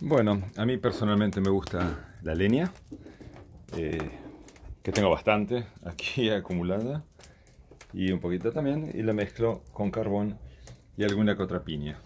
Bueno, a mí personalmente me gusta la leña, eh, que tengo bastante aquí acumulada, y un poquito también, y la mezclo con carbón y alguna que otra piña.